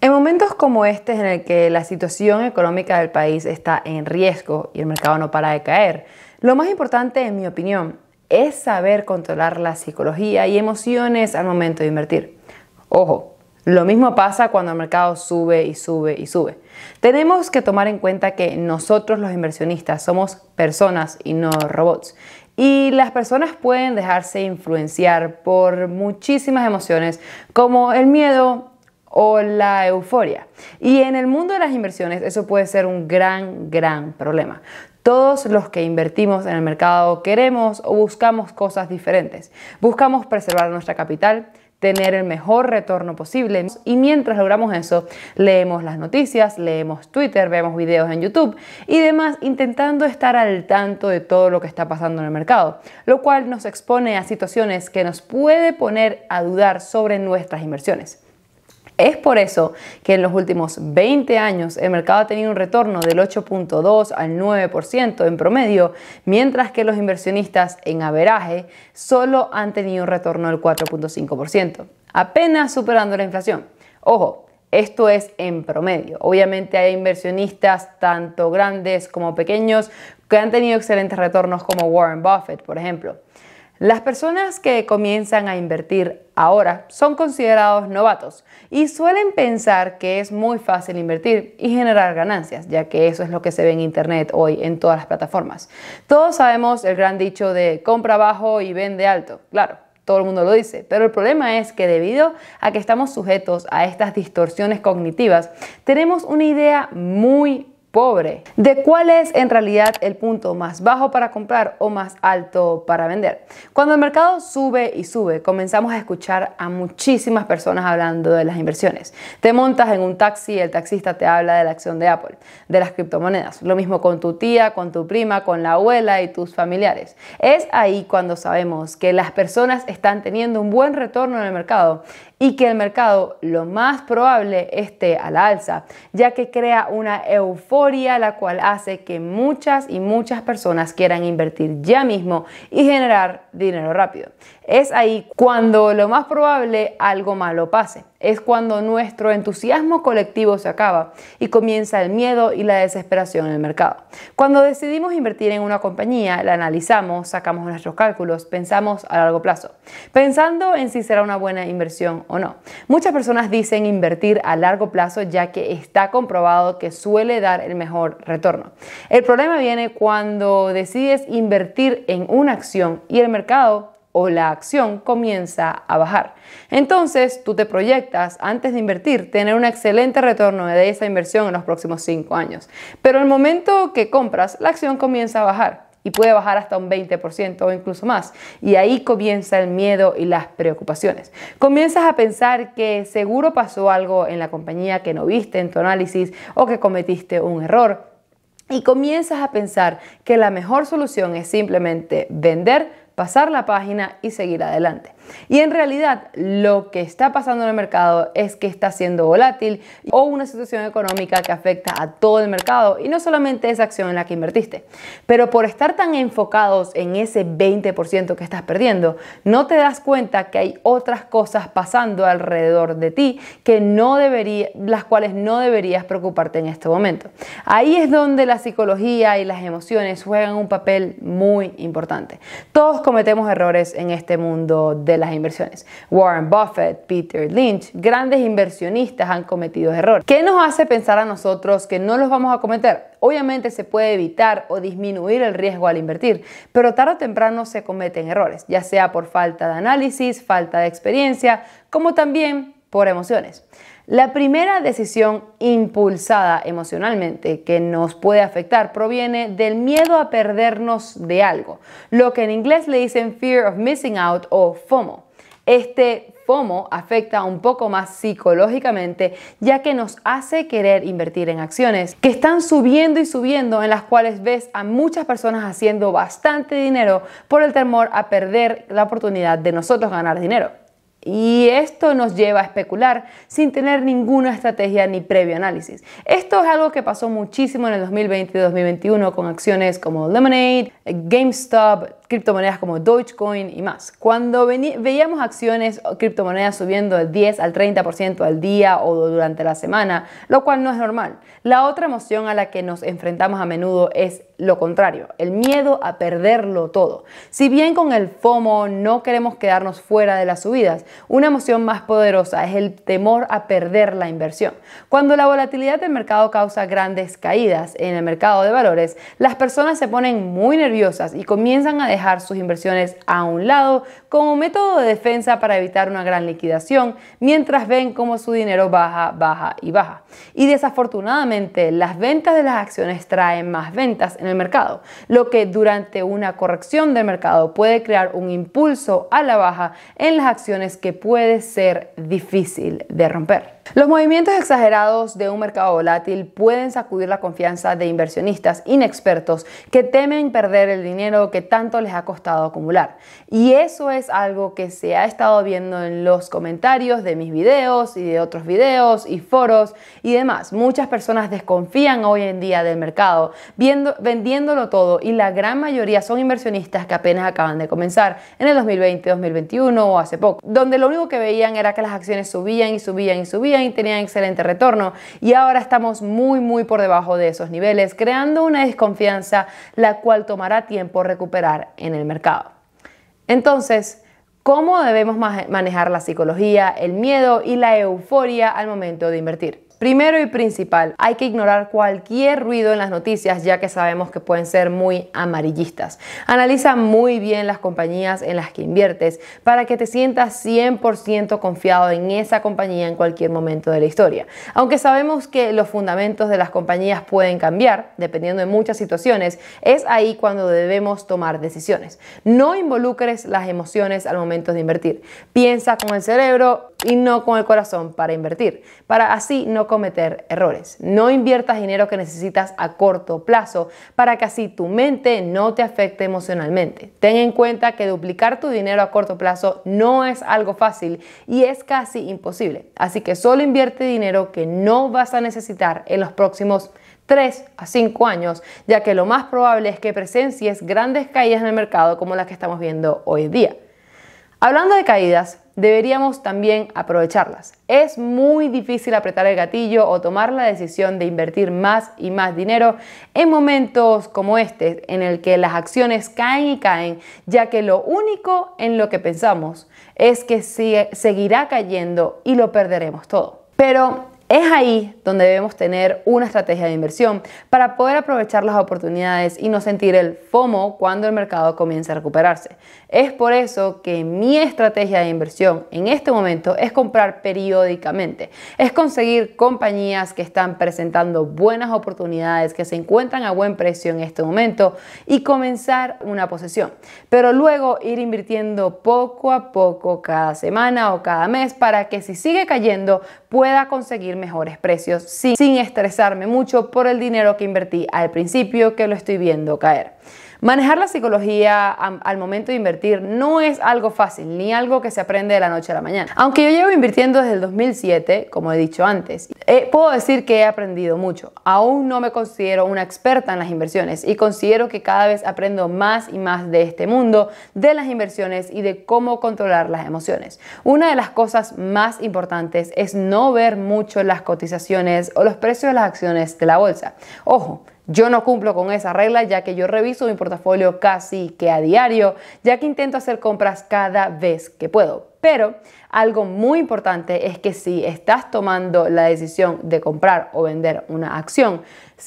En momentos como este en el que la situación económica del país está en riesgo y el mercado no para de caer, lo más importante, en mi opinión, es saber controlar la psicología y emociones al momento de invertir. Ojo, lo mismo pasa cuando el mercado sube y sube y sube. Tenemos que tomar en cuenta que nosotros los inversionistas somos personas y no robots. Y las personas pueden dejarse influenciar por muchísimas emociones como el miedo, o la euforia. Y en el mundo de las inversiones eso puede ser un gran, gran problema. Todos los que invertimos en el mercado queremos o buscamos cosas diferentes. Buscamos preservar nuestra capital, tener el mejor retorno posible. Y mientras logramos eso, leemos las noticias, leemos Twitter, vemos videos en YouTube y demás, intentando estar al tanto de todo lo que está pasando en el mercado, lo cual nos expone a situaciones que nos puede poner a dudar sobre nuestras inversiones. Es por eso que en los últimos 20 años el mercado ha tenido un retorno del 8.2 al 9% en promedio, mientras que los inversionistas en averaje solo han tenido un retorno del 4.5%, apenas superando la inflación. Ojo, esto es en promedio. Obviamente hay inversionistas tanto grandes como pequeños que han tenido excelentes retornos como Warren Buffett, por ejemplo. Las personas que comienzan a invertir ahora son considerados novatos y suelen pensar que es muy fácil invertir y generar ganancias, ya que eso es lo que se ve en Internet hoy en todas las plataformas. Todos sabemos el gran dicho de compra bajo y vende alto, claro. Todo el mundo lo dice, pero el problema es que debido a que estamos sujetos a estas distorsiones cognitivas, tenemos una idea muy pobre. ¿De cuál es en realidad el punto más bajo para comprar o más alto para vender? Cuando el mercado sube y sube, comenzamos a escuchar a muchísimas personas hablando de las inversiones. Te montas en un taxi y el taxista te habla de la acción de Apple, de las criptomonedas. Lo mismo con tu tía, con tu prima, con la abuela y tus familiares. Es ahí cuando sabemos que las personas están teniendo un buen retorno en el mercado y que el mercado lo más probable esté a la alza, ya que crea una euforia la cual hace que muchas y muchas personas quieran invertir ya mismo y generar dinero rápido. Es ahí cuando lo más probable algo malo pase. Es cuando nuestro entusiasmo colectivo se acaba y comienza el miedo y la desesperación en el mercado. Cuando decidimos invertir en una compañía, la analizamos, sacamos nuestros cálculos, pensamos a largo plazo, pensando en si será una buena inversión o no. Muchas personas dicen invertir a largo plazo ya que está comprobado que suele dar el mejor retorno. El problema viene cuando decides invertir en una acción y el mercado o la acción comienza a bajar. Entonces, tú te proyectas antes de invertir tener un excelente retorno de esa inversión en los próximos cinco años. Pero el momento que compras, la acción comienza a bajar y puede bajar hasta un 20% o incluso más. Y ahí comienza el miedo y las preocupaciones. Comienzas a pensar que seguro pasó algo en la compañía que no viste en tu análisis o que cometiste un error. Y comienzas a pensar que la mejor solución es simplemente vender pasar la página y seguir adelante. Y en realidad lo que está pasando en el mercado es que está siendo volátil o una situación económica que afecta a todo el mercado y no solamente esa acción en la que invertiste. Pero por estar tan enfocados en ese 20% que estás perdiendo, no te das cuenta que hay otras cosas pasando alrededor de ti que no las cuales no deberías preocuparte en este momento. Ahí es donde la psicología y las emociones juegan un papel muy importante. Todos cometemos errores en este mundo de las inversiones. Warren Buffett, Peter Lynch, grandes inversionistas han cometido errores. ¿Qué nos hace pensar a nosotros que no los vamos a cometer? Obviamente se puede evitar o disminuir el riesgo al invertir, pero tarde o temprano se cometen errores, ya sea por falta de análisis, falta de experiencia, como también por emociones. La primera decisión impulsada emocionalmente que nos puede afectar proviene del miedo a perdernos de algo, lo que en inglés le dicen fear of missing out o FOMO. Este FOMO afecta un poco más psicológicamente, ya que nos hace querer invertir en acciones que están subiendo y subiendo, en las cuales ves a muchas personas haciendo bastante dinero por el temor a perder la oportunidad de nosotros ganar dinero. Y esto nos lleva a especular sin tener ninguna estrategia ni previo análisis. Esto es algo que pasó muchísimo en el 2020 2021 con acciones como Lemonade, GameStop, criptomonedas como Dogecoin y más. Cuando veíamos acciones o oh, criptomonedas subiendo del 10 al 30% al día o durante la semana, lo cual no es normal. La otra emoción a la que nos enfrentamos a menudo es lo contrario, el miedo a perderlo todo. Si bien con el FOMO no queremos quedarnos fuera de las subidas, una emoción más poderosa es el temor a perder la inversión. Cuando la volatilidad del mercado causa grandes caídas en el mercado de valores, las personas se ponen muy nerviosas y comienzan a dejar dejar sus inversiones a un lado como método de defensa para evitar una gran liquidación, mientras ven cómo su dinero baja, baja y baja. Y desafortunadamente, las ventas de las acciones traen más ventas en el mercado, lo que durante una corrección del mercado puede crear un impulso a la baja en las acciones que puede ser difícil de romper. Los movimientos exagerados de un mercado volátil pueden sacudir la confianza de inversionistas inexpertos que temen perder el dinero que tanto les ha costado acumular. Y eso es algo que se ha estado viendo en los comentarios de mis videos y de otros videos y foros y demás. Muchas personas desconfían hoy en día del mercado, vendiéndolo todo y la gran mayoría son inversionistas que apenas acaban de comenzar en el 2020, 2021 o hace poco, donde lo único que veían era que las acciones subían y subían y subían y tenían excelente retorno. Y ahora estamos muy, muy por debajo de esos niveles, creando una desconfianza la cual tomará tiempo recuperar en el mercado. Entonces, ¿cómo debemos manejar la psicología, el miedo y la euforia al momento de invertir? Primero y principal, hay que ignorar cualquier ruido en las noticias ya que sabemos que pueden ser muy amarillistas. Analiza muy bien las compañías en las que inviertes para que te sientas 100% confiado en esa compañía en cualquier momento de la historia. Aunque sabemos que los fundamentos de las compañías pueden cambiar dependiendo de muchas situaciones, es ahí cuando debemos tomar decisiones. No involucres las emociones al momento de invertir. Piensa con el cerebro y no con el corazón para invertir, para así no cometer errores. No inviertas dinero que necesitas a corto plazo para que así tu mente no te afecte emocionalmente. Ten en cuenta que duplicar tu dinero a corto plazo no es algo fácil y es casi imposible. Así que solo invierte dinero que no vas a necesitar en los próximos 3 a 5 años, ya que lo más probable es que presencies grandes caídas en el mercado como las que estamos viendo hoy día. Hablando de caídas, deberíamos también aprovecharlas. Es muy difícil apretar el gatillo o tomar la decisión de invertir más y más dinero en momentos como este, en el que las acciones caen y caen, ya que lo único en lo que pensamos es que seguirá cayendo y lo perderemos todo. Pero es ahí donde debemos tener una estrategia de inversión para poder aprovechar las oportunidades y no sentir el FOMO cuando el mercado comience a recuperarse. Es por eso que mi estrategia de inversión en este momento es comprar periódicamente, es conseguir compañías que están presentando buenas oportunidades, que se encuentran a buen precio en este momento y comenzar una posesión, pero luego ir invirtiendo poco a poco cada semana o cada mes para que si sigue cayendo pueda conseguir mejores precios sin, estresarme mucho por el dinero que invertí al principio que lo estoy viendo caer. Manejar la psicología al momento de invertir no es algo fácil ni algo que se aprende de la noche a la mañana. Aunque yo llevo invirtiendo desde el 2007, como he dicho antes, puedo decir que he aprendido mucho. Aún no me considero una experta en las inversiones y considero que cada vez aprendo más y más de este mundo, de las inversiones y de cómo controlar las emociones. Una de las cosas más importantes es no ver mucho las cotizaciones o los precios de las acciones de la bolsa. Ojo, yo no cumplo con esa regla ya que yo reviso mi portafolio casi que a diario, ya que intento hacer compras cada vez que puedo. Pero algo muy importante es que si estás tomando la decisión de comprar o vender una acción,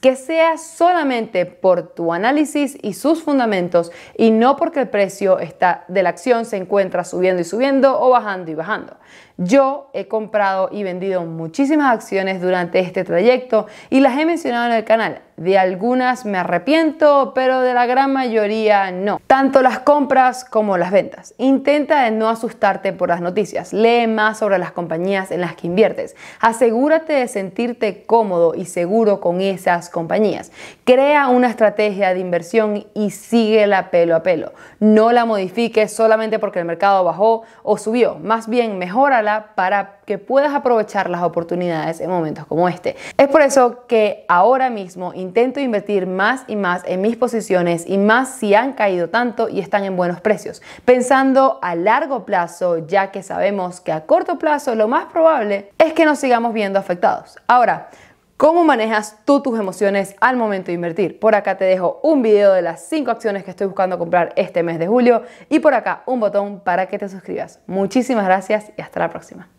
que sea solamente por tu análisis y sus fundamentos y no porque el precio está, de la acción se encuentra subiendo y subiendo o bajando y bajando. Yo he comprado y vendido muchísimas acciones durante este trayecto y las he mencionado en el canal. De algunas me arrepiento, pero de la gran mayoría no. Tanto las compras como las ventas. Intenta no asustarte por las noticias, lee más sobre las compañías en las que inviertes. Asegúrate de sentirte cómodo y seguro con esas compañías. Crea una estrategia de inversión y síguela pelo a pelo. No la modifiques solamente porque el mercado bajó o subió, más bien mejórala para que puedas aprovechar las oportunidades en momentos como este. Es por eso que ahora mismo intento invertir más y más en mis posiciones y más si han caído tanto y están en buenos precios, pensando a largo plazo ya que sabemos que a corto plazo lo más probable es que nos sigamos viendo afectados. Ahora, ¿Cómo manejas tú tus emociones al momento de invertir? Por acá te dejo un video de las 5 acciones que estoy buscando comprar este mes de julio y por acá un botón para que te suscribas. Muchísimas gracias y hasta la próxima.